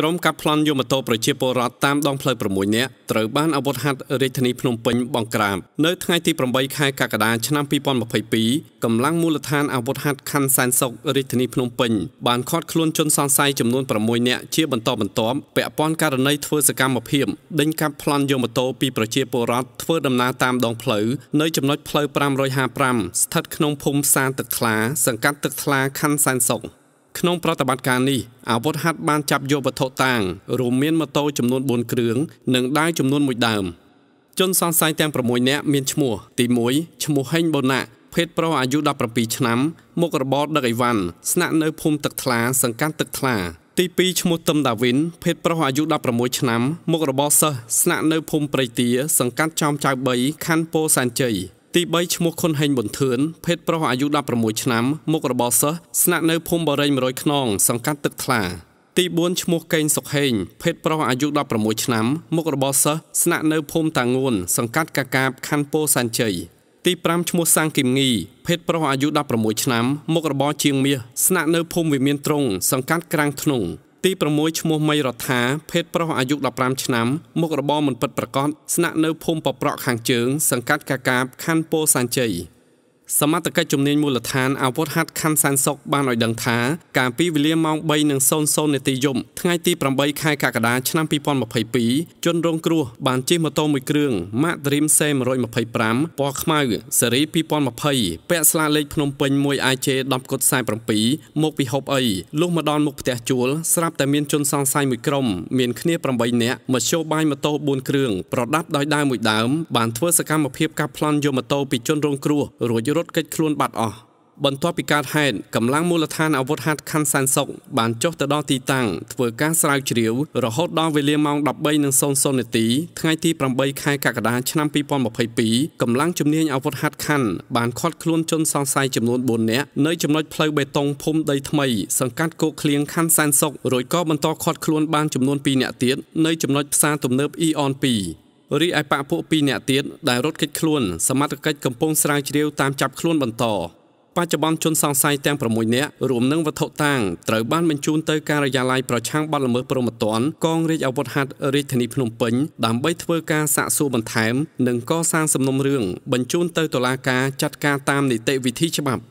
ក្រុមកាប់ប្លន់យកម៉ូតូប្រជាពលរដ្ឋតាមដងផ្លូវ6នាក់ត្រូវបានអាវុធហត្ថរាជធានីភ្នំពេញបង្ក្រាបនៅថ្ងៃទី8ខែកក្កដាឆ្នាំ2022កម្លាំងមូលដ្ឋានអាវុធហត្ថខណ្ឌសែនសុខរាជធានីភ្នំពេញបានឃាត់ខ្លួនជនសង្ស័យចំនួន6នាក់ជាបន្តបន្ទាប់ពាក់ព័ន្ធករណីធ្វើសកម្មភាពដេញកាប់ប្លន់យកម៉ូតូពីប្រជាពលរដ្ឋធ្វើដំណើរតាមដងផ្លូវនៅចំណុចផ្លូវ555ស្ថិតក្នុងភូមិផ្សារទឹកថ្លាសង្កាត់ទឹកថ្លាខណ្ឌសែនសុខក្នុងប្រតិបត្តិការនេះអាវុធហត្ថបានចាប់យកវត្ថុតាងរួមមានម៉ូតូចំនួន4គ្រឿងនិងដាវចំនួន1ដើមជនសង្ស័យទាំង6នាក់មានឈ្មោះទី1ឈ្មោះហេងបូណាភេទប្រុសអាយុ17ឆ្នាំមុខរបរដឹកអីវ៉ាន់ស្នាក់នៅភូមិទឹកថ្លាសង្កាត់ទឹកថ្លាទី2ឈ្មោះទឹមដាវីនភេទប្រុសអាយុ16ឆ្នាំមុខរបរសិស្សស្នាក់នៅភូមិព្រៃទាសង្កាត់ចោមចៅ3ខណ្ឌពោធិ៍សែនជ័យទី3ឈ្មោះខុនហេងប៊ុនធឿនភេទប្រុសអាយុ16ឆ្នាំមុខរបរសិស្សស្នាក់នៅភូមិបរិញ100ខ្នងសង្កាត់ទឹកថ្លាទី4ឈ្មោះកេងសុខហេងភេទប្រុសអាយុ16ឆ្នាំមុខរបរសិស្សស្នាក់នៅភូមិតាងួនសង្កាត់កាកាបខណ្ឌពោធិ៍សែនជ័យទី5ឈ្មោះសាំងគីមងីភេទប្រុសអាយុ16ឆ្នាំមុខរបរជាងមាសស្នាក់នៅភូមិវិមានត្រង់សង្កាត់ក្រាំងធ្នង់ទី6ឈ្មោះមីរដ្ឋាភេទប្រុសអាយុ15ឆ្នាំមុខរបរមិនពិតប្រាកដស្នាក់នៅភូមិបប្រក់ខាងជើងសង្កាត់កាកាបខណ្ឌពោធិ៍សែនជ័យសមត្ថកិច្ចជំនាញមូលដ្ឋានអាវុធហត្ថខណ្ឌសានសុកបានឲ្យដឹងថាកាលពីវេលាម៉ោង3:00នាទីយប់ថ្ងៃទី8ខែកក្កដាឆ្នាំ2022ជនរងគ្រោះបានជិះម៉ូតូមួយគ្រឿង Mack Dream C 125ពណ៌ខ្មៅស៊េរី2020ពាក់ស្លាកលេខភ្នំពេញ 1IJ 10.47មកពីហប់អីលុះមកដល់មុខផ្ទះជួលស្រាប់តែមានជនសង្ស័យមួយក្រុមមានគ្នា8នាក់មធ្យោបាយម៉ូតូ4គ្រឿងប្រដាប់ដោយដាវមួយដើមបានធ្វើសកម្មភាពកាប់ប្លន់យកម៉ូតូពីជនរងគ្រោះរួចរត់គេចខ្លួនបាត់អស់បន្ទាប់ពីកើតហេតុកម្លាំងមូលដ្ឋានអាវុធហត្ថខណ្ឌសានសុកបានចុះទៅដល់ទីតាំងធ្វើការស្រាវជ្រាវ រហូតដល់វេលាម៉ោង13:00នាទីថ្ងៃទី8ខែកក្កដាឆ្នាំ2022កម្លាំងជំនាញអាវុធហត្ថខណ្ឌបានឃាត់ខ្លួនជនសង្ស័យចំនួន4នាក់នៅចំណុចផ្លូវបេតុងភូមិដីថ្មីសង្កាត់គោកឃ្លៀងខណ្ឌសានសុករួចក៏បន្តឃាត់ខ្លួនបានចំនួន2នាក់ទៀតនៅចំណុចផ្សារទំនើប Eon 2រីឯបាក់ពួក2នាក់ទៀតដែលរត់គេចខ្លួនសមត្ថកិច្ចកំពុងស្រាវជ្រាវតាមចាប់ខ្លួនបន្តបច្ចុប្បន្នជនសង្ស័យទាំង6នាក់រួមនឹងវត្ថុតាងត្រូវបានបញ្ជូនទៅការិយាល័យប្រឆាំងបទល្មើសព្រហ្មទណ្ឌកងរាជអាវុធហត្ថរាជធានីភ្នំពេញដើម្បីធ្វើការសាកសួរបន្ថែមនិងកសាងសំណុំរឿងបញ្ជូនទៅតុលាការចាត់ការតាមនីតិវិធីច្បាប់